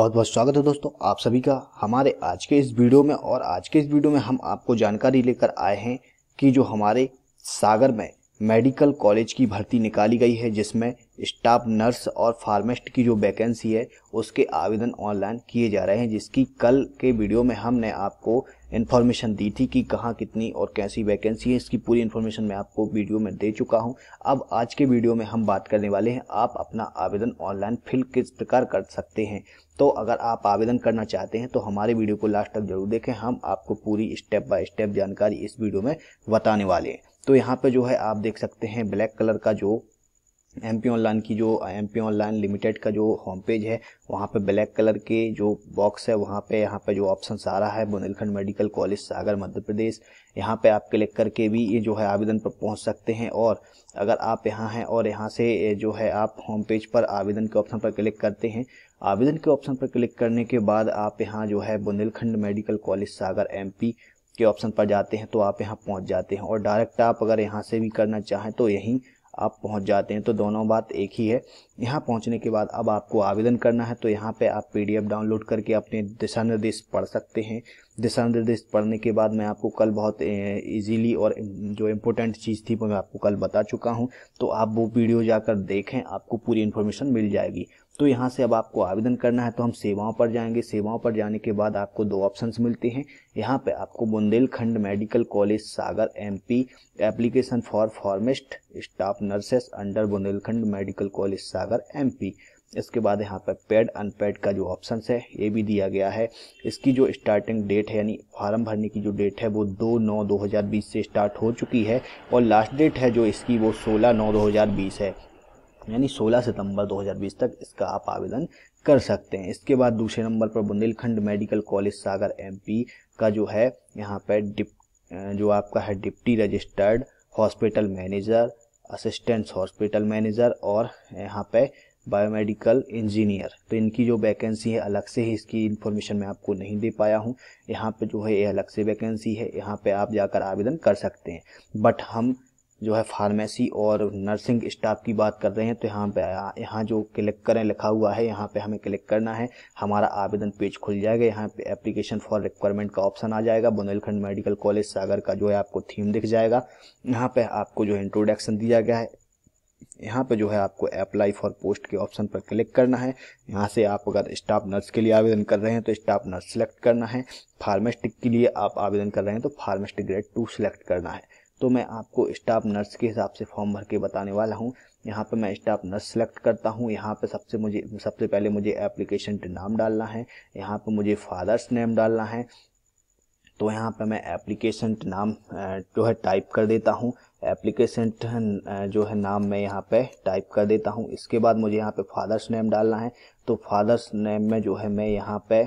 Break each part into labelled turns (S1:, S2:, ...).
S1: बहुत बहुत स्वागत है दोस्तों आप सभी का हमारे आज के इस वीडियो में और आज के इस वीडियो में हम आपको जानकारी लेकर आए हैं कि जो हमारे सागर में मेडिकल कॉलेज की भर्ती निकाली गई है जिसमें स्टाफ नर्स और फार्मेस्ट की जो वैकेंसी है उसके आवेदन ऑनलाइन किए जा रहे हैं जिसकी कल के वीडियो में हमने आपको इन्फॉर्मेशन दी थी कि कहाँ कितनी और कैसी वैकेंसी है इसकी पूरी इन्फॉर्मेशन मैं आपको वीडियो में दे चुका हूँ अब आज के वीडियो में हम बात करने वाले हैं आप अपना आवेदन ऑनलाइन फिल किस प्रकार कर सकते हैं तो अगर आप आवेदन करना चाहते हैं तो हमारे वीडियो को लास्ट तक जरूर देखें हम आपको पूरी स्टेप बाय स्टेप जानकारी इस वीडियो में बताने वाले हैं तो यहाँ पे जो है आप देख सकते हैं ब्लैक कलर का जो एम पी ऑनलाइन की जो एम पी ऑनलाइन लिमिटेड का जो होम पेज है वहाँ पे ब्लैक कलर के जो बॉक्स है वहाँ पे यहाँ पे जो ऑप्शन आ रहा है बुंदेलखंड मेडिकल कॉलेज सागर मध्य प्रदेश यहाँ पे आप क्लिक करके भी ये जो है आवेदन पर पहुँच सकते हैं और अगर आप यहाँ हैं और यहाँ से जो है आप होम पेज पर आवेदन के ऑप्शन पर क्लिक करते हैं आवेदन के ऑप्शन पर क्लिक करने के बाद आप यहाँ जो है Bundelkhand medical college Sagar P के ऑप्शन पर जाते हैं तो आप यहाँ पहुँच जाते हैं और डायरेक्ट आप अगर यहाँ से भी करना चाहें तो यहीं आप पहुंच जाते हैं तो दोनों बात एक ही है यहाँ पहुंचने के बाद अब आपको आवेदन करना है तो यहाँ पे आप पीडीएफ डाउनलोड करके अपने दिशा निर्देश पढ़ सकते हैं दिशा निर्देश पढ़ने के बाद मैं आपको कल बहुत इजीली और जो इम्पोर्टेंट चीज़ थी वो मैं आपको कल बता चुका हूँ तो आप वो वीडियो जाकर देखें आपको पूरी इन्फॉर्मेशन मिल जाएगी तो यहाँ से अब आपको आवेदन करना है तो हम सेवाओं पर जाएंगे सेवाओं पर जाने के बाद आपको दो ऑप्शंस मिलते हैं यहाँ पे आपको Bundelkhand medical college Sagar MP application for pharmacist staff nurses under Bundelkhand medical college Sagar MP इसके बाद यहाँ पर पे पेड अनपेड का जो ऑप्शन है ये भी दिया गया है इसकी जो स्टार्टिंग डेट है यानी फार्म भरने की जो डेट है वो दो नौ दो हज़ार बीस से स्टार्ट हो चुकी है और लास्ट डेट है जो इसकी वो सोलह नौ दो हज़ार बीस है यानी 16 सितंबर 2020 तक इसका आप आवेदन कर सकते हैं इसके बाद दूसरे नंबर पर Bundelkhand medical college Sagar MP का जो है यहाँ पर डिप जो आपका है deputy registered hospital manager assistant hospital manager और यहाँ पे बायोमेडिकल इंजीनियर तो इनकी जो वैकेंसी है अलग से ही इसकी इन्फॉर्मेशन मैं आपको नहीं दे पाया हूँ यहाँ पे जो है ये अलग से वैकेंसी है यहाँ पे आप जाकर आवेदन कर सकते हैं बट हम जो है फार्मेसी और नर्सिंग स्टाफ की बात कर रहे हैं तो यहाँ पे यहाँ जो क्लिक करें लिखा हुआ है यहाँ पे हमें क्लिक करना है हमारा आवेदन पेज खुल जाएगा यहाँ पे एप्लीकेशन फॉर रिक्वायरमेंट का ऑप्शन आ जाएगा बुंदेलखंड मेडिकल कॉलेज सागर का जो है आपको थीम दिख जाएगा यहाँ पे आपको जो इंट्रोडक्शन दिया गया है यहाँ पे जो है आपको अप्लाई फॉर पोस्ट के ऑप्शन पर क्लिक करना है यहाँ से आप अगर स्टाफ नर्स के लिए आवेदन कर रहे हैं तो स्टाफ नर्स सेलेक्ट करना है फार्मेस्टिक के लिए आप आवेदन कर रहे हैं तो फार्मेस्टिक ग्रेड टू सेलेक्ट करना है तो मैं आपको स्टाफ नर्स के हिसाब से फॉर्म भर के बताने वाला हूँ यहाँ पे मैं स्टाफ नर्स सेलेक्ट करता हूँ यहाँ पे सबसे मुझे सबसे पहले मुझे एप्लीकेशन नाम डालना है यहाँ पे मुझे फादर्स नेम डालना है तो यहाँ पे मैं एप्लीकेशन नाम जो है टाइप कर देता हूँ एप्लीकेशन जो है नाम मैं यहाँ पे टाइप कर देता हूँ इसके बाद मुझे यहाँ पे फादर्स नेम डालना है तो फादर्स नेम में जो है मैं यहाँ पे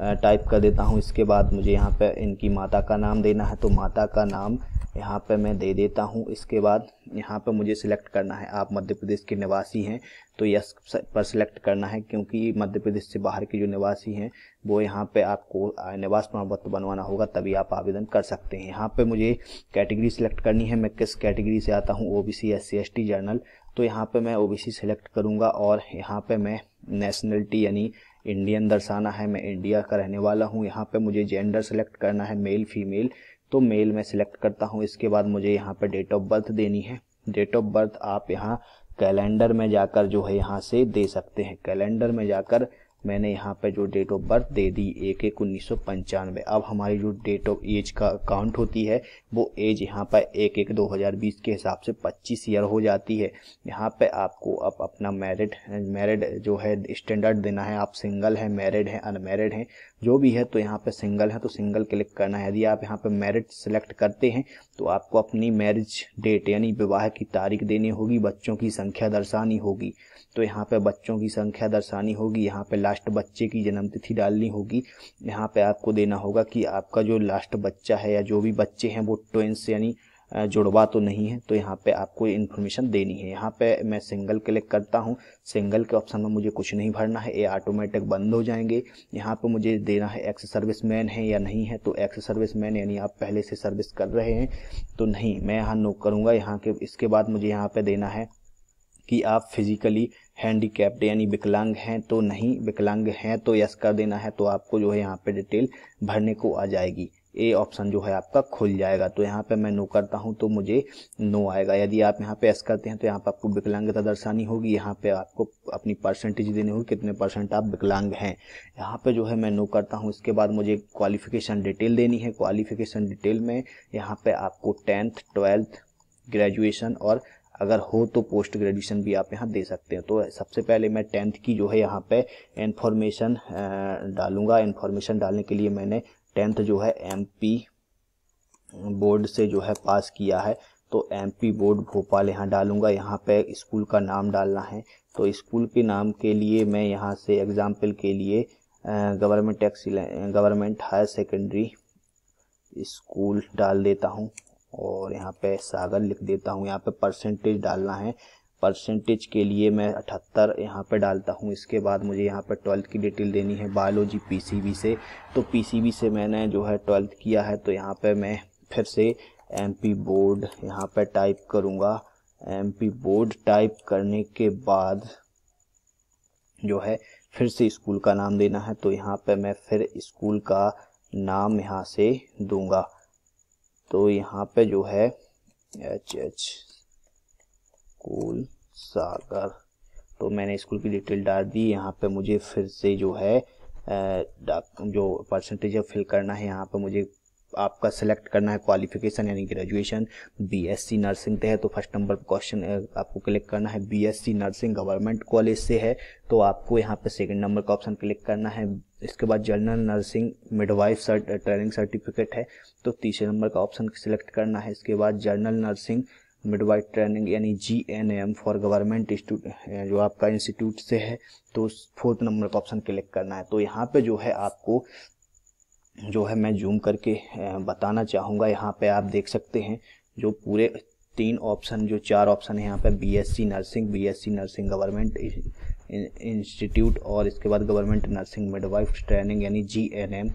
S1: टाइप कर देता हूँ इसके बाद मुझे यहाँ पर इनकी माता का नाम देना है तो माता का नाम यहाँ पर मैं दे देता हूँ इसके बाद यहाँ पर मुझे सिलेक्ट करना है आप मध्य प्रदेश के निवासी हैं तो यस पर सिलेक्ट करना है क्योंकि मध्य प्रदेश से बाहर के जो निवासी हैं वो यहाँ पे आपको निवास प्रमाण पत्र बनवाना होगा तभी आप आवेदन कर सकते हैं यहाँ पे मुझे कैटेगरी सिलेक्ट करनी है मैं किस कैटेगरी से आता हूँ O B C S C S T general तो यहाँ पर मैं ओ बी सी सिलेक्ट करूँगा और यहाँ पर मैं नेशनलिटी यानी इंडियन दर्शाना है मैं इंडिया का रहने वाला हूँ यहाँ पे मुझे जेंडर सेलेक्ट करना है मेल फीमेल तो मेल में सेलेक्ट करता हूँ इसके बाद मुझे यहाँ पे डेट ऑफ बर्थ देनी है डेट ऑफ बर्थ आप यहाँ कैलेंडर में जाकर जो है यहाँ से दे सकते हैं कैलेंडर में जाकर मैंने यहाँ पर जो डेट ऑफ बर्थ दे दी एक एक उन्नीस सौ पंचानवे अब हमारी जो डेट ऑफ एज का अकाउंट होती है वो एज यहाँ पर एक एक दो हज़ार बीस के हिसाब से पच्चीस ईयर हो जाती है यहाँ पर आपको अब आप अपना मैरिड मैरिड जो है स्टैंडर्ड देना है आप सिंगल हैं मैरिड हैं अनमेरिड हैं जो भी है तो यहाँ पर सिंगल है तो सिंगल क्लिक करना है यदि आप यहाँ पर मैरिड सेलेक्ट करते हैं तो आपको अपनी मैरिज डेट यानी विवाह की तारीख देनी होगी बच्चों की संख्या दर्शानी होगी तो यहाँ पर बच्चों की संख्या दर्शानी होगी यहाँ पर लास्ट बच्चे की जन्मतिथि डालनी होगी यहाँ पे आपको देना होगा कि आपका जो लास्ट बच्चा है या जो भी बच्चे हैं वो ट्वेंस यानी जुड़वा तो नहीं है तो यहाँ पे आपको इन्फॉर्मेशन देनी है यहाँ पे मैं सिंगल क्लिक करता हूँ सिंगल के ऑप्शन में मुझे कुछ नहीं भरना है ये ऑटोमेटिक बंद हो जाएंगे यहाँ पे मुझे देना है एक्स सर्विस मैन है या नहीं है तो एक्स सर्विस मैन यानी आप पहले से सर्विस कर रहे हैं तो नहीं मैं यहाँ नो करूँगा यहाँ के इसके बाद मुझे यहाँ पर देना है कि आप फिज़िकली हैंडीकैप्ड यानी विकलांग हैं तो नहीं विकलांग हैं तो यस कर देना है तो आपको जो है यहाँ पे डिटेल भरने को आ जाएगी ए ऑप्शन जो है आपका खुल जाएगा तो यहाँ पे मैं नो करता हूँ तो मुझे नो आएगा यदि आप यहाँ पे एस करते हैं तो यहाँ पे आपको विकलांगता दर्शानी होगी यहाँ पे आपको अपनी परसेंटेज देनी होगी कितने परसेंट आप विकलांग हैं यहाँ पे जो है मैं नो करता हूँ इसके बाद मुझे क्वालिफिकेशन डिटेल देनी है क्वालिफिकेशन डिटेल में यहाँ पे आपको टेंथ ट्वेल्थ ग्रेजुएशन और अगर हो तो पोस्ट ग्रेजुएशन भी आप यहाँ दे सकते हैं तो सबसे पहले मैं टेंथ की जो है यहाँ पे इन्फॉर्मेशन डालूंगा इन्फॉर्मेशन डालने के लिए मैंने टेंथ जो है एम बोर्ड से जो है पास किया है तो एम बोर्ड भोपाल यहाँ डालूंगा यहाँ पे स्कूल का नाम डालना है तो स्कूल के नाम के लिए मैं यहाँ से एग्ज़ाम्पल के लिए government excellence government higher secondary school डाल देता हूँ और यहाँ पे सागर लिख देता हूँ यहाँ पे परसेंटेज डालना है परसेंटेज के लिए मैं अठहत्तर यहाँ पे डालता हूँ इसके बाद मुझे यहाँ पे ट्वेल्थ की डिटेल देनी है बायोलॉजी पीसीबी से तो पीसीबी से मैंने जो है ट्वेल्थ किया है तो यहाँ पे मैं फिर से एमपी बोर्ड यहाँ पे टाइप करूँगा एमपी बोर्ड टाइप करने के बाद जो है फिर से स्कूल का नाम देना है तो यहाँ पर मैं फिर स्कूल का नाम यहाँ से दूंगा तो यहाँ पे जो है एच एच कुल सागर तो मैंने स्कूल की डिटेल डाल दी यहाँ पे मुझे फिर से जो है जो परसेंटेज फिल करना है यहाँ पे मुझे आपका सिलेक्ट करना है क्वालिफिकेशन यानी ग्रेजुएशन बीएससी नर्सिंग से है तो फर्स्ट नंबर पर क्वेश्चन आपको क्लिक करना है बीएससी नर्सिंग गवर्नमेंट कॉलेज से है तो आपको यहाँ पे सेकंड नंबर का ऑप्शन क्लिक करना है इसके बाद general nursing midwife cert, training certificate है तो तीसरे नंबर का ऑप्शन सिलेक्ट करना है इसके बाद जनरल नर्सिंग मिडवाइफ ट्रेनिंग यानी G N M for government जो आपका इंस्टीट्यूट से है तो फोर्थ नंबर का ऑप्शन क्लिक करना है तो यहाँ पे जो है आपको जो है मैं जूम करके बताना चाहूँगा यहाँ पे आप देख सकते हैं जो पूरे तीन ऑप्शन जो चार ऑप्शन है यहाँ पे BSc nursing BSc nursing government institute और इसके बाद गवर्नमेंट नर्सिंग मिडवाइफ ट्रेनिंग यानी जीएनएम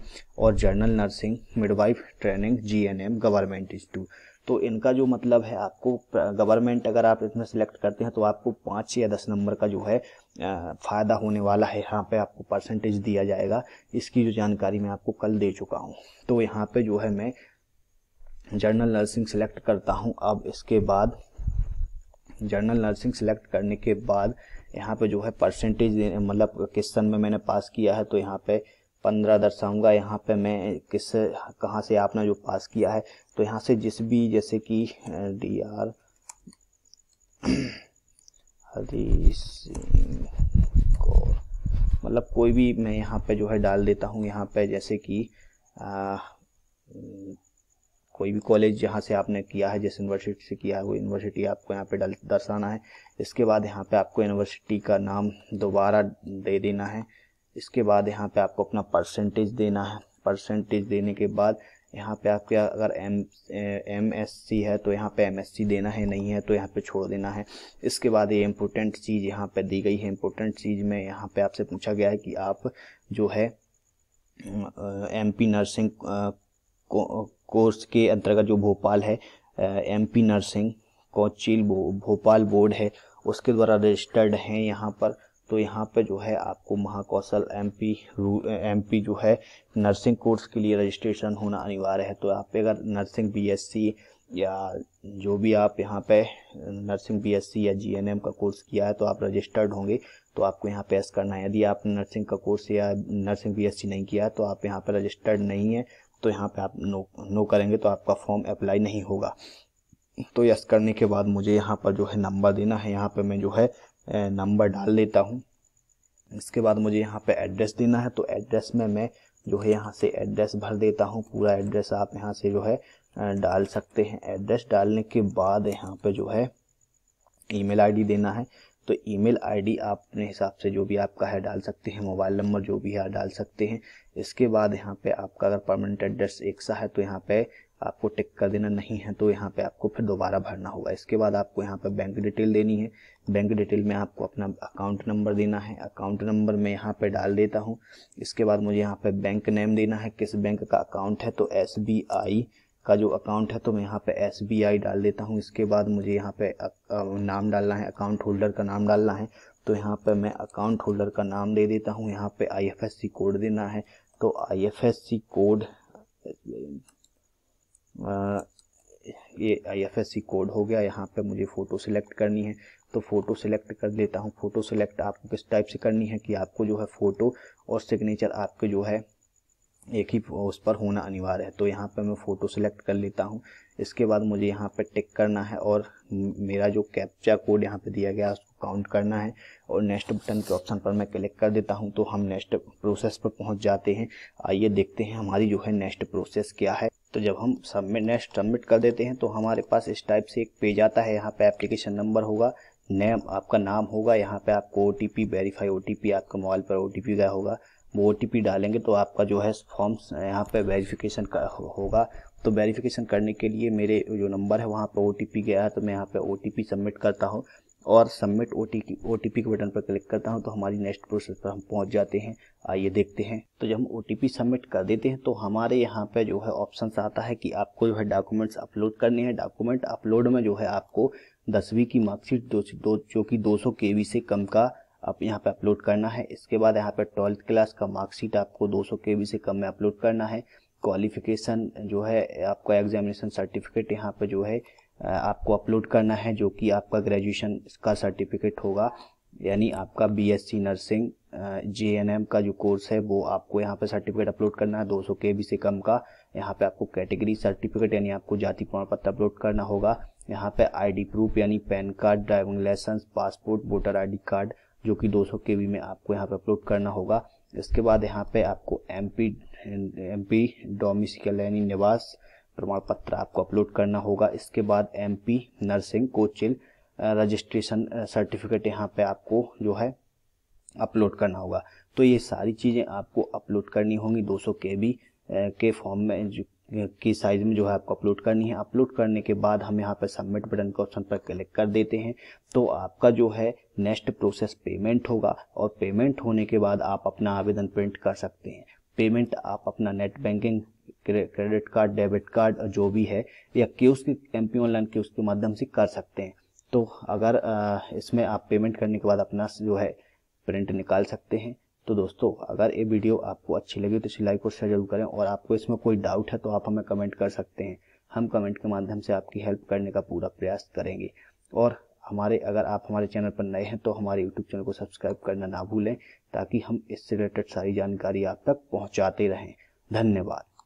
S1: और general nursing midwife training GNM government institute तो इनका जो मतलब है आपको गवर्नमेंट अगर आप इसमें सेलेक्ट करते हैं तो आपको पाँच या दस नंबर का जो है फ़ायदा होने वाला है यहाँ पे आपको परसेंटेज दिया जाएगा इसकी जो जानकारी मैं आपको कल दे चुका हूँ तो यहाँ पे जो है मैं जर्नल नर्सिंग सेलेक्ट करता हूँ अब इसके बाद जर्नल नर्सिंग सेलेक्ट करने के बाद यहाँ पे जो है परसेंटेज मतलब किस सन में मैंने पास किया है तो यहाँ पे पंद्रह दर्शाऊंगा यहाँ पे मैं किस कहाँ से आपने जो पास किया है तो यहाँ से जिस भी जैसे कि डी आर हरी सिंह कौर मतलब कोई भी मैं यहाँ पे जो है डाल देता हूँ यहाँ पे जैसे कि कोई भी कॉलेज जहाँ से आपने किया है जिस यूनिवर्सिटी से किया है वो यूनिवर्सिटी आपको यहाँ पे डाल दर्शाना है इसके बाद यहाँ पे आपको यूनिवर्सिटी का नाम दोबारा दे देना है इसके बाद यहाँ पे आपको अपना परसेंटेज देना है परसेंटेज देने के बाद यहाँ पे आपके अगर एम एम एस सी है तो यहाँ पे एम एस सी देना है नहीं है तो यहाँ पे छोड़ देना है इसके बाद ये इम्पोर्टेंट चीज़ यहाँ पे दी गई है इम्पोर्टेंट चीज़ में यहाँ पे आपसे पूछा गया है कि आप जो है एम पी नर्सिंग कोर्स के अंतर्गत जो भोपाल है एम पी नर्सिंग कोचिल भो, भोपाल बोर्ड है उसके द्वारा रजिस्टर्ड हैं यहाँ पर तो यहाँ पर जो है आपको महाकौशल एमपी एमपी जो है नर्सिंग कोर्स के लिए रजिस्ट्रेशन होना अनिवार्य है तो आप अगर नर्सिंग बीएससी या जो भी आप यहाँ पे नर्सिंग बीएससी या जीएनएम का कोर्स किया है तो आप रजिस्टर्ड होंगे तो आपको यहाँ पे एस करना है यदि आपने नर्सिंग का कोर्स या नर्सिंग बी नहीं किया तो आप यहाँ पर रजिस्टर्ड नहीं है तो यहाँ पर आप नो नो करेंगे तो आपका फॉर्म अप्लाई नहीं होगा तो यस करने के बाद मुझे यहाँ पर जो है नंबर देना है यहाँ पर मैं जो है नंबर डाल देता हूँ इसके बाद मुझे यहाँ पे एड्रेस देना है तो एड्रेस में मैं जो है यहाँ से एड्रेस भर देता हूँ पूरा एड्रेस आप यहाँ से जो है डाल सकते हैं एड्रेस डालने के बाद यहाँ पे जो है ईमेल आईडी देना है तो ईमेल आईडी आप अपने हिसाब से जो भी आपका है डाल सकते हैं मोबाइल नंबर जो भी है डाल सकते हैं इसके बाद यहाँ पे आपका अगर परमानेंट एड्रेस एक सा है तो यहाँ पे आपको टिक कर देना नहीं है तो यहाँ पे आपको फिर दोबारा भरना होगा इसके बाद आपको यहाँ पे बैंक डिटेल देनी है बैंक डिटेल में आपको अपना अकाउंट नंबर देना है अकाउंट नंबर मैं यहाँ पे डाल देता हूँ इसके बाद मुझे यहाँ पे बैंक नेम देना है किस बैंक का अकाउंट है तो एस का जो अकाउंट है तो मैं यहाँ पे एस डाल देता हूँ इसके बाद मुझे यहाँ पे नाम डालना है अकाउंट होल्डर का नाम डालना है तो यहाँ पे मैं अकाउंट होल्डर का नाम दे देता हूँ यहाँ पे आई कोड देना है तो आई कोड ये आई कोड हो गया यहाँ पे मुझे फ़ोटो सिलेक्ट करनी है तो फ़ोटो सिलेक्ट कर लेता हूँ फ़ोटो सिलेक्ट आपको किस टाइप से करनी है कि आपको जो है फ़ोटो और सिग्नेचर आपके जो है एक ही उस पर होना अनिवार्य है तो यहाँ पर मैं फ़ोटो सिलेक्ट कर लेता हूँ इसके बाद मुझे यहाँ पर टिक करना है और मेरा जो कैप्चा कोड यहाँ पे दिया गया उसको काउंट करना है और नेक्स्ट बटन के ऑप्शन पर मैं क्लिक कर देता हूँ तो हम नेक्स्ट प्रोसेस पर पहुँच जाते हैं आइए देखते हैं हमारी जो है नेक्स्ट प्रोसेस क्या है तो जब हम सबमिट नेक्स्ट सबमिट कर देते हैं तो हमारे पास इस टाइप से एक पेज आता है यहाँ पे एप्लीकेशन नंबर होगा नेम आपका नाम होगा यहाँ पे आपको O T P verify O T P आपका मोबाइल पर ओ टी पी गया होगा वो ओ टी पी डालेंगे तो आपका जो है फॉर्म यहाँ पे वेरीफिकेशन का होगा तो वेरीफिकेशन करने के लिए मेरे जो नंबर है वहाँ पे ओ टी पी गया है तो मैं यहाँ पे ओ टी पी सबमिट करता हूँ और सबमिट ओ टी के बटन पर क्लिक करता हूँ तो हमारी नेक्स्ट प्रोसेस पर हम पहुँच जाते हैं आइए देखते हैं तो जब हम ओ सबमिट कर देते हैं तो हमारे यहाँ पे जो है ऑप्शन आता है कि आपको जो है डॉक्यूमेंट्स अपलोड करने हैं डॉक्यूमेंट अपलोड में जो है आपको दसवीं की मार्कशीट दो, दो जो कि दो सौ से कम का आप यहाँ पे अपलोड करना है इसके बाद यहाँ पे ट्वेल्थ क्लास का मार्कशीट आपको 200 सौ से कम में अपलोड करना है क्वालिफिकेशन जो है आपका एग्जामिनेशन सर्टिफिकेट यहाँ पे जो है आपको अपलोड करना है जो कि आपका ग्रेजुएशन का सर्टिफिकेट होगा यानी आपका बीएससी नर्सिंग जेएनएम का जो कोर्स है वो आपको यहाँ पे सर्टिफिकेट अपलोड करना है 200 के बी से कम का यहाँ पे आपको कैटेगरी सर्टिफिकेट यानी आपको जाति प्रमाण पत्र अपलोड करना होगा यहाँ पे आईडी प्रूफ यानी PAN card driving licence passport voter ID card जो कि 200 के में आपको यहाँ पे अपलोड करना होगा इसके बाद यहाँ पे आपको M P M P domicile यानी निवास प्रमाण पत्र आपको अपलोड करना होगा इसके बाद MP nursing council registration certificate यहाँ पे आपको जो है अपलोड करना होगा तो ये सारी चीज़ें आपको अपलोड करनी होंगी 200 सौ के बी के फॉर्म में की साइज में जो है आपको अपलोड करनी है अपलोड करने के बाद हम यहाँ पर सबमिट बटन के ऑप्शन पर क्लिक कर देते हैं तो आपका जो है नेक्स्ट प्रोसेस पेमेंट होगा और पेमेंट होने के बाद आप अपना आवेदन प्रिंट कर सकते हैं पेमेंट आप अपना net banking credit card debit card जो भी है या के उसके एम ऑनलाइन के उसके माध्यम से कर सकते हैं तो अगर इसमें आप पेमेंट करने के बाद अपना जो है प्रिंट निकाल सकते हैं तो दोस्तों अगर ये वीडियो आपको अच्छी लगी तो इसे लाइक और शेयर जरूर करें और आपको इसमें कोई डाउट है तो आप हमें कमेंट कर सकते हैं हम कमेंट के माध्यम से आपकी हेल्प करने का पूरा प्रयास करेंगे और हमारे अगर आप हमारे चैनल पर नए हैं तो हमारे यूट्यूब चैनल को सब्सक्राइब करना ना भूलें ताकि हम इससे रिलेटेड सारी जानकारी आप तक पहुँचाते रहें धन्यवाद